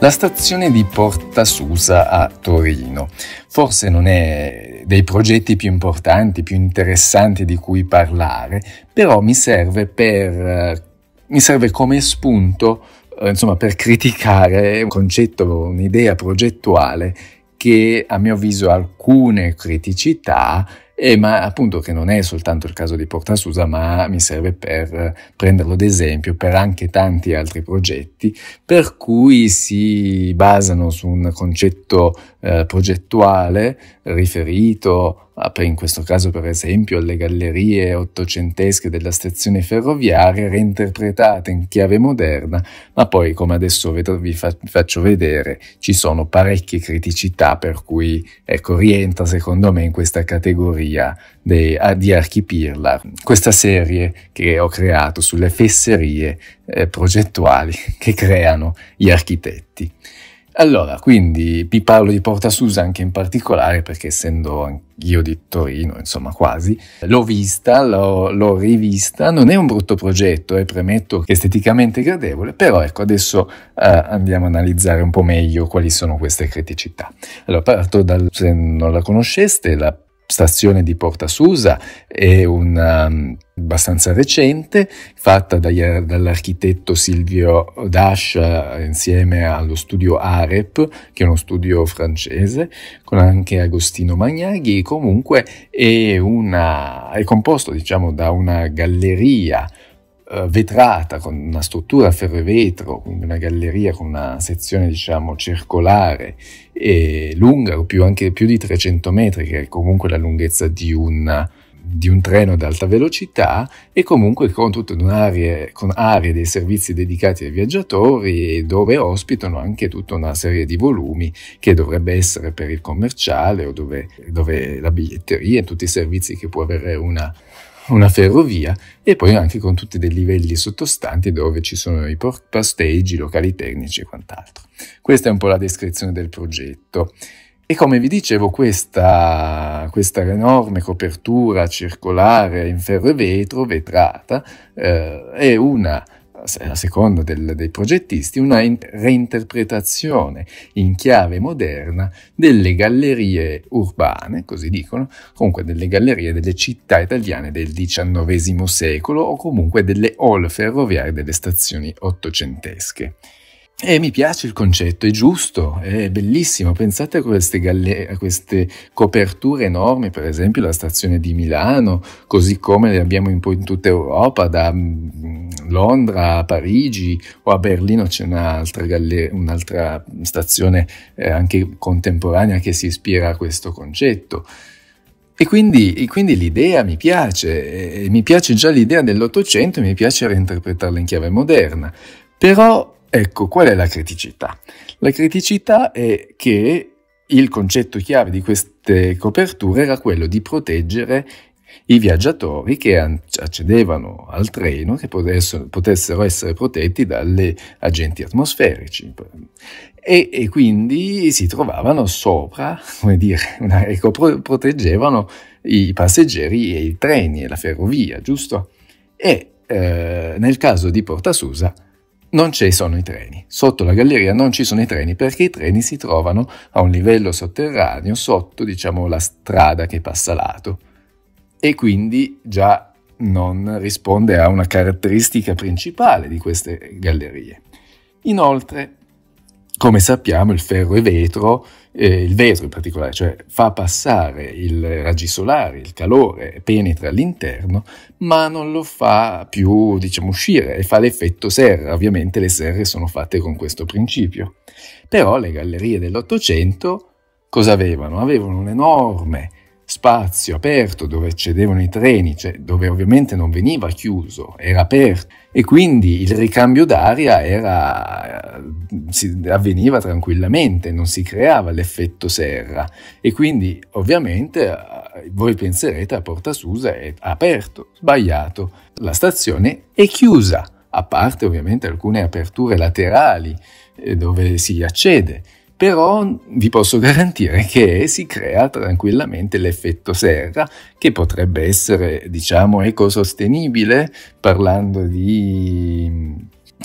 La stazione di Porta Susa a Torino forse non è dei progetti più importanti, più interessanti di cui parlare, però mi serve, per, eh, mi serve come spunto eh, insomma, per criticare un concetto, un'idea progettuale che a mio avviso ha alcune criticità e, eh, ma appunto che non è soltanto il caso di Porta Susa, ma mi serve per prenderlo d'esempio per anche tanti altri progetti, per cui si basano su un concetto eh, progettuale riferito Ah, in questo caso per esempio alle gallerie ottocentesche della stazione ferroviaria reinterpretate in chiave moderna, ma poi come adesso vi faccio vedere ci sono parecchie criticità per cui ecco, rientra secondo me in questa categoria dei, ah, di Archipirla. Questa serie che ho creato sulle fesserie eh, progettuali che creano gli architetti. Allora, quindi vi parlo di Porta Susa anche in particolare perché essendo io di Torino, insomma quasi, l'ho vista, l'ho, l'ho rivista, non è un brutto progetto e eh, premetto che esteticamente gradevole, però ecco adesso eh, andiamo a analizzare un po' meglio quali sono queste criticità. Allora parto dal, se non la conosceste, la stazione di Porta Susa, è una, um, abbastanza recente, fatta dagli, dall'architetto Silvio Dash insieme allo studio Arep, che è uno studio francese, con anche Agostino Magnaghi, comunque è, una, è composto diciamo, da una galleria eh, vetrata con una struttura a ferro-vetro, e quindi una galleria con una sezione diciamo circolare e lunga, o più, anche più di 300 metri, che è comunque la lunghezza di un di un treno ad alta velocità e comunque con tutte un'area con aree dei servizi dedicati ai viaggiatori e dove ospitano anche tutta una serie di volumi che dovrebbe essere per il commerciale o dove, dove la biglietteria e tutti i servizi che può avere una una ferrovia e poi anche con tutti dei livelli sottostanti dove ci sono i pasteggi, i locali tecnici e quant'altro. Questa è un po' la descrizione del progetto. E come vi dicevo, questa, questa enorme copertura circolare in ferro e vetro, vetrata, eh, è una a seconda del, dei progettisti, una in- reinterpretazione in chiave moderna delle gallerie urbane, così dicono, comunque delle gallerie delle città italiane del XIX secolo o comunque delle hall ferroviarie delle stazioni ottocentesche. E mi piace il concetto, è giusto, è bellissimo. Pensate a queste, galle- a queste coperture enormi, per esempio la stazione di Milano, così come le abbiamo un in tutta Europa, da mm, Londra a Parigi o a Berlino c'è un'altra, galle- un'altra stazione eh, anche contemporanea che si ispira a questo concetto. E quindi, e quindi, l'idea mi piace, mi piace già l'idea dell'Ottocento e mi piace reinterpretarla in chiave moderna. Però Ecco, qual è la criticità? La criticità è che il concetto chiave di queste coperture era quello di proteggere i viaggiatori che accedevano al treno che potessero essere protetti dagli agenti atmosferici e, e quindi si trovavano sopra, come dire, una, ecco, proteggevano i passeggeri e i treni e la ferrovia, giusto? E eh, nel caso di Porta Susa non ci sono i treni. Sotto la galleria non ci sono i treni perché i treni si trovano a un livello sotterraneo sotto, diciamo, la strada che passa lato e quindi già non risponde a una caratteristica principale di queste gallerie. Inoltre come sappiamo il ferro e vetro, eh, il vetro in particolare, cioè fa passare i raggi solari, il calore, penetra all'interno, ma non lo fa più, diciamo, uscire e fa l'effetto serra. Ovviamente le serre sono fatte con questo principio. Però le gallerie dell'Ottocento cosa avevano? Avevano un'enorme spazio aperto dove cedevano i treni, cioè dove ovviamente non veniva chiuso, era aperto e quindi il ricambio d'aria era, si, avveniva tranquillamente, non si creava l'effetto serra e quindi ovviamente voi penserete a Porta Susa è aperto, sbagliato, la stazione è chiusa, a parte ovviamente alcune aperture laterali eh, dove si accede però vi posso garantire che si crea tranquillamente l'effetto serra che potrebbe essere diciamo ecosostenibile parlando di mm,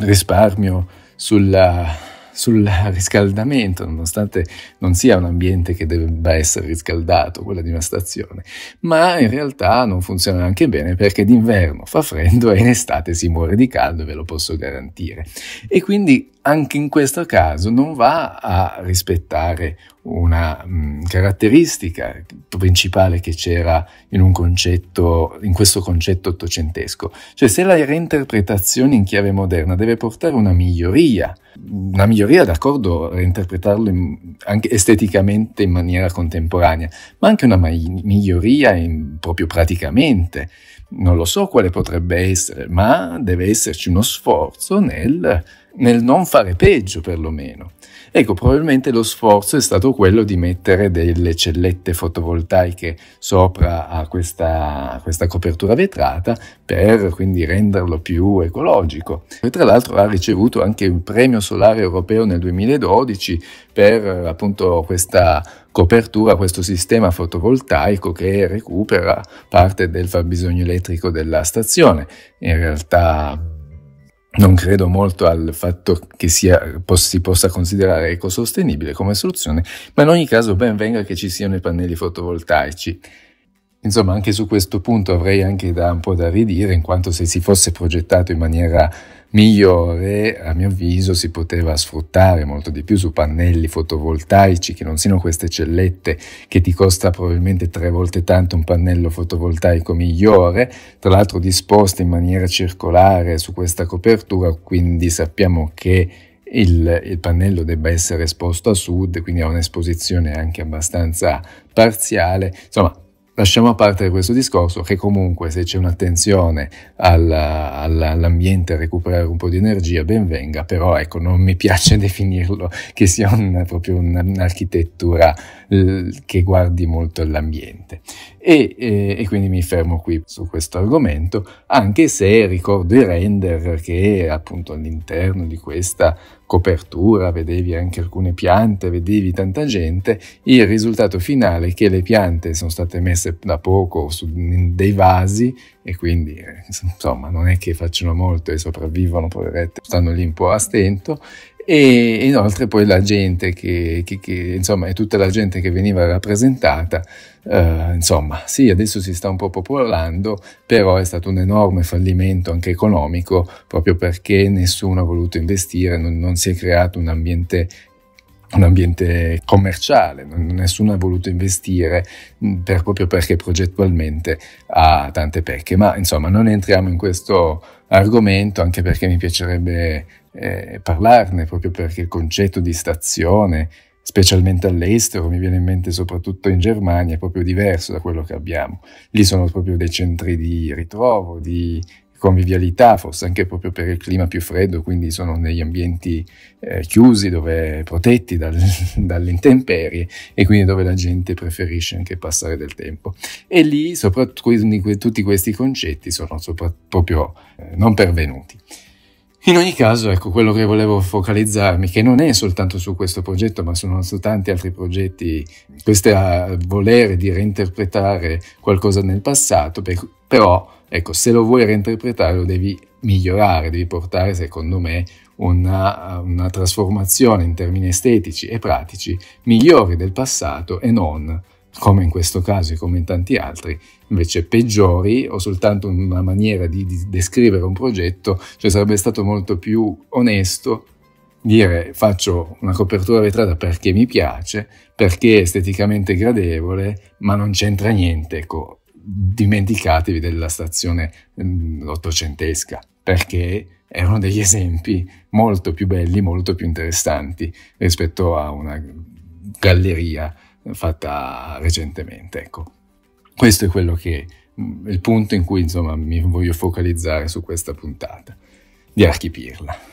risparmio sulla sul riscaldamento, nonostante non sia un ambiente che debba essere riscaldato, quello di una stazione, ma in realtà non funziona neanche bene perché d'inverno fa freddo e in estate si muore di caldo, ve lo posso garantire. E quindi anche in questo caso non va a rispettare una mh, mm, caratteristica principale che c'era in, un concetto, in questo concetto ottocentesco. Cioè se la reinterpretazione in chiave moderna deve portare una miglioria, una miglioria d'accordo a reinterpretarlo in, anche esteticamente in maniera contemporanea, ma anche una miglioria in, proprio praticamente. Non lo so quale potrebbe essere, ma deve esserci uno sforzo nel, nel non fare peggio perlomeno. Ecco, probabilmente lo sforzo è stato quello di mettere delle cellette fotovoltaiche sopra a questa, a questa copertura vetrata per quindi renderlo più ecologico. E tra l'altro ha ricevuto anche un premio solare europeo nel 2012 per appunto questa copertura, questo sistema fotovoltaico che recupera parte del fabbisogno elettrico della stazione. In realtà non credo molto al fatto che sia, si possa considerare ecosostenibile come soluzione, ma in ogni caso ben venga che ci siano i pannelli fotovoltaici. Insomma, anche su questo punto avrei anche da, un po' da ridire, in quanto se si fosse progettato in maniera migliore, a mio avviso, si poteva sfruttare molto di più su pannelli fotovoltaici, che non siano queste cellette che ti costa probabilmente tre volte tanto un pannello fotovoltaico migliore, tra l'altro disposte in maniera circolare su questa copertura, quindi sappiamo che il, il, pannello debba essere esposto a sud, quindi ha un'esposizione anche abbastanza parziale. Insomma, Lasciamo a parte questo discorso che comunque se c'è un'attenzione alla, alla, all'ambiente a recuperare un po' di energia, ben venga, però ecco, non mi piace definirlo che sia una, proprio un'architettura che guardi molto all'ambiente. E, e, e, quindi mi fermo qui su questo argomento, anche se ricordo i render che appunto all'interno di questa copertura, vedevi anche alcune piante, vedevi tanta gente, il risultato finale è che le piante sono state messe da poco su dei vasi e quindi eh, insomma non è che facciano molto e sopravvivono, poverette, stanno lì un po' a stento e inoltre poi la gente che, che, che insomma è tutta la gente che veniva rappresentata eh, insomma sì adesso si sta un po' popolando però è stato un enorme fallimento anche economico proprio perché nessuno ha voluto investire non, non si è creato un ambiente un ambiente commerciale, nessuno ha voluto investire mm, per, proprio perché progettualmente ha tante pecche, ma insomma non entriamo in questo argomento anche perché mi piacerebbe eh, parlarne, proprio perché il concetto di stazione, specialmente all'estero, mi viene in mente soprattutto in Germania, è proprio diverso da quello che abbiamo. Lì sono proprio dei centri di ritrovo, di convivialità, forse anche proprio per il clima più freddo, quindi sono negli ambienti eh, chiusi, dove protetti dal, dalle intemperie e quindi dove la gente preferisce anche passare del tempo. E lì soprattutto tutti questi concetti sono sopra, proprio eh, non pervenuti. In ogni caso, ecco quello che volevo focalizzarmi, che non è soltanto su questo progetto, ma sono su tanti altri progetti, questo è eh, volere di reinterpretare qualcosa nel passato, per, però ecco, se lo vuoi reinterpretare lo devi migliorare, devi portare secondo me una, una trasformazione in termini estetici e pratici migliori del passato e non come in questo caso e come in tanti altri, invece peggiori o soltanto una maniera di, di descrivere un progetto, cioè sarebbe stato molto più onesto dire faccio una copertura vetrata perché mi piace, perché è esteticamente gradevole, ma non c'entra niente, ecco, dimenticatevi della stazione mh, mm, ottocentesca, perché erano degli esempi molto più belli, molto più interessanti rispetto a una galleria fatta recentemente. Ecco. Questo è quello che il punto in cui insomma mi voglio focalizzare su questa puntata di Archipirla.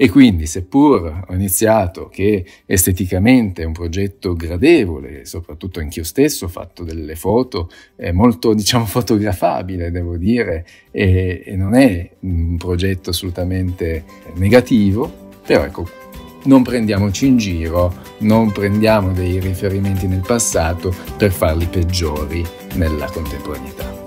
E quindi, seppur ho iniziato che esteticamente è un progetto gradevole, soprattutto anch'io stesso ho fatto delle foto, è molto, diciamo, fotografabile, devo dire, e, e non è un progetto assolutamente negativo, però ecco, non prendiamoci in giro, non prendiamo dei riferimenti nel passato per farli peggiori nella contemporaneità.